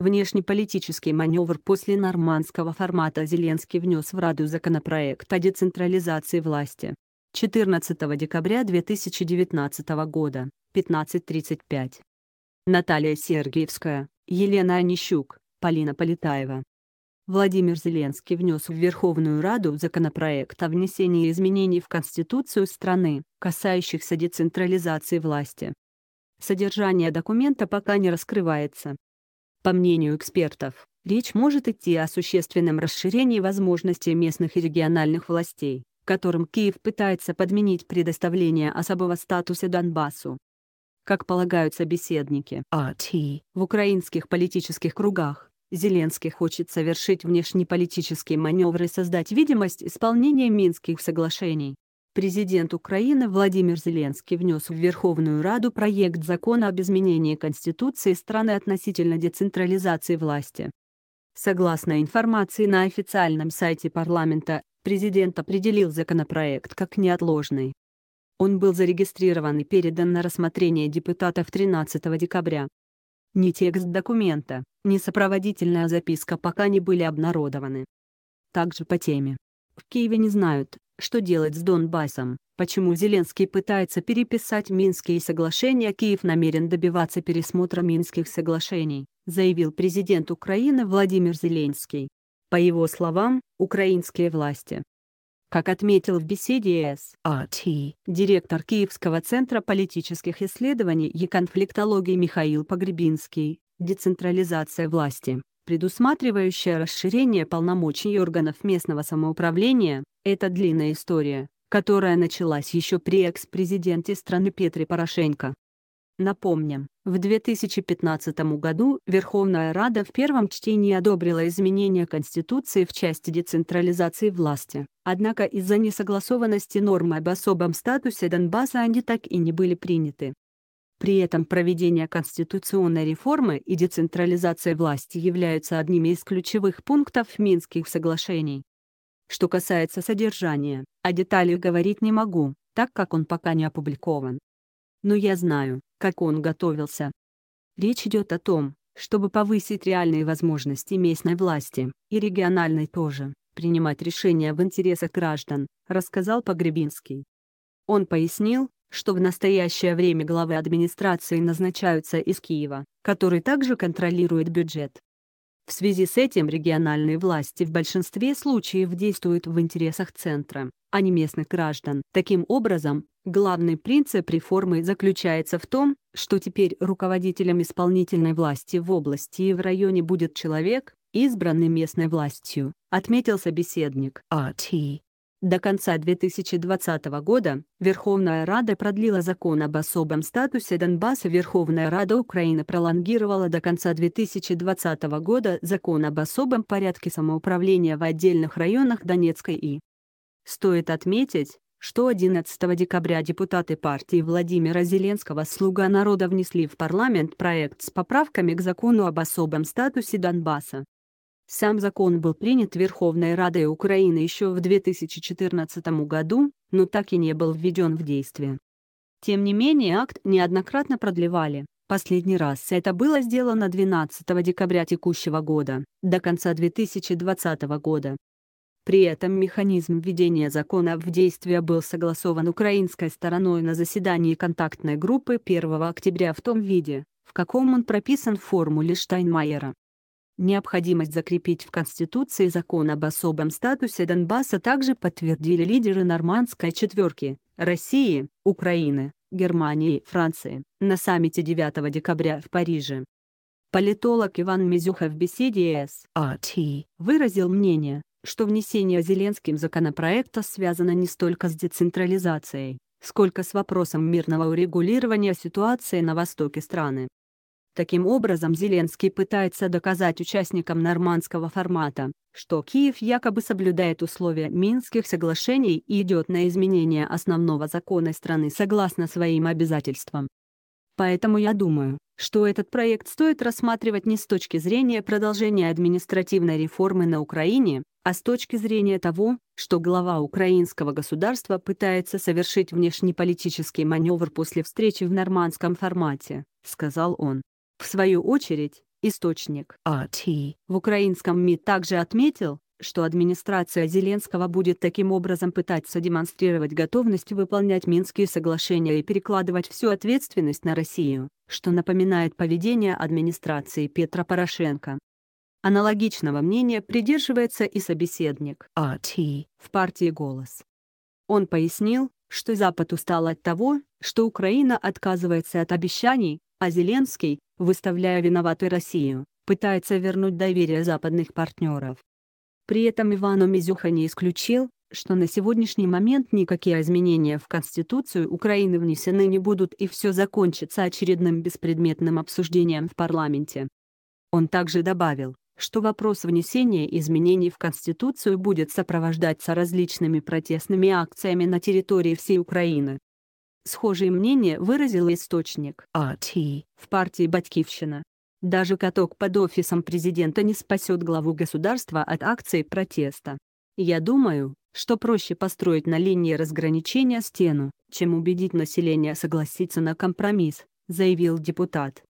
Внешнеполитический маневр после нормандского формата Зеленский внес в Раду законопроект о децентрализации власти. 14 декабря 2019 года, 15.35. Наталья Сергеевская, Елена Онищук, Полина Полетаева. Владимир Зеленский внес в Верховную Раду законопроект о внесении изменений в Конституцию страны, касающихся децентрализации власти. Содержание документа пока не раскрывается, по мнению экспертов, речь может идти о существенном расширении возможностей местных и региональных властей, которым Киев пытается подменить предоставление особого статуса Донбассу. Как полагают собеседники а в украинских политических кругах, Зеленский хочет совершить внешнеполитические маневры и создать видимость исполнения Минских соглашений, Президент Украины Владимир Зеленский внес в Верховную Раду проект закона об изменении Конституции страны относительно децентрализации власти. Согласно информации на официальном сайте парламента, президент определил законопроект как неотложный. Он был зарегистрирован и передан на рассмотрение депутатов 13 декабря. Ни текст документа, ни сопроводительная записка пока не были обнародованы. Также по теме. В Киеве не знают, что делать с Донбассом? Почему Зеленский пытается переписать Минские соглашения? Киев намерен добиваться пересмотра Минских соглашений, заявил президент Украины Владимир Зеленский. По его словам, украинские власти как отметил в беседе С.А.Т. директор Киевского центра политических исследований и конфликтологии Михаил Погребинский, децентрализация власти, предусматривающая расширение полномочий органов местного самоуправления, это длинная история, которая началась еще при экс-президенте страны Петре Порошенко. Напомним, в 2015 году Верховная Рада в первом чтении одобрила изменения Конституции в части децентрализации власти, однако из-за несогласованности норм об особом статусе Донбасса они так и не были приняты. При этом проведение конституционной реформы и децентрализация власти являются одними из ключевых пунктов Минских соглашений. Что касается содержания, о деталях говорить не могу, так как он пока не опубликован. Но я знаю, как он готовился. Речь идет о том, чтобы повысить реальные возможности местной власти, и региональной тоже, принимать решения в интересах граждан, рассказал Погребинский. Он пояснил, что в настоящее время главы администрации назначаются из Киева, который также контролирует бюджет. В связи с этим региональные власти в большинстве случаев действуют в интересах центра, а не местных граждан. Таким образом, главный принцип реформы заключается в том, что теперь руководителем исполнительной власти в области и в районе будет человек, избранный местной властью, отметил собеседник. А.Т. До конца 2020 года Верховная Рада продлила закон об особом статусе Донбасса. Верховная Рада Украины пролонгировала до конца 2020 года закон об особом порядке самоуправления в отдельных районах Донецкой и. Стоит отметить, что 11 декабря депутаты партии Владимира Зеленского «Слуга народа» внесли в парламент проект с поправками к закону об особом статусе Донбасса. Сам закон был принят Верховной Радой Украины еще в 2014 году, но так и не был введен в действие. Тем не менее, акт неоднократно продлевали. Последний раз это было сделано 12 декабря текущего года, до конца 2020 года. При этом механизм введения закона в действие был согласован украинской стороной на заседании контактной группы 1 октября в том виде, в каком он прописан в формуле Штайнмайера. Необходимость закрепить в Конституции закон об особом статусе Донбасса также подтвердили лидеры нормандской четверки – России, Украины, Германии и Франции – на саммите 9 декабря в Париже. Политолог Иван Мизюха в беседе с АТ выразил мнение, что внесение Зеленским законопроекта связано не столько с децентрализацией, сколько с вопросом мирного урегулирования ситуации на востоке страны. Таким образом, Зеленский пытается доказать участникам нормандского формата, что Киев якобы соблюдает условия Минских соглашений и идет на изменение основного закона страны согласно своим обязательствам. Поэтому я думаю, что этот проект стоит рассматривать не с точки зрения продолжения административной реформы на Украине, а с точки зрения того, что глава украинского государства пытается совершить внешнеполитический маневр после встречи в нормандском формате, сказал он. В свою очередь, источник RT а в украинском МИД также отметил, что администрация Зеленского будет таким образом пытаться демонстрировать готовность выполнять Минские соглашения и перекладывать всю ответственность на Россию, что напоминает поведение администрации Петра Порошенко. Аналогичного мнения придерживается и собеседник RT а в партии «Голос». Он пояснил, что Запад устал от того, что Украина отказывается от обещаний, а Зеленский, выставляя виноватой Россию, пытается вернуть доверие западных партнеров. При этом Ивану Мизюха не исключил, что на сегодняшний момент никакие изменения в Конституцию Украины внесены не будут и все закончится очередным беспредметным обсуждением в парламенте. Он также добавил, что вопрос внесения изменений в Конституцию будет сопровождаться различными протестными акциями на территории всей Украины. Схожее мнение выразил источник АТ в партии «Батькивщина». Даже каток под офисом президента не спасет главу государства от акции протеста. Я думаю, что проще построить на линии разграничения стену, чем убедить население согласиться на компромисс, заявил депутат.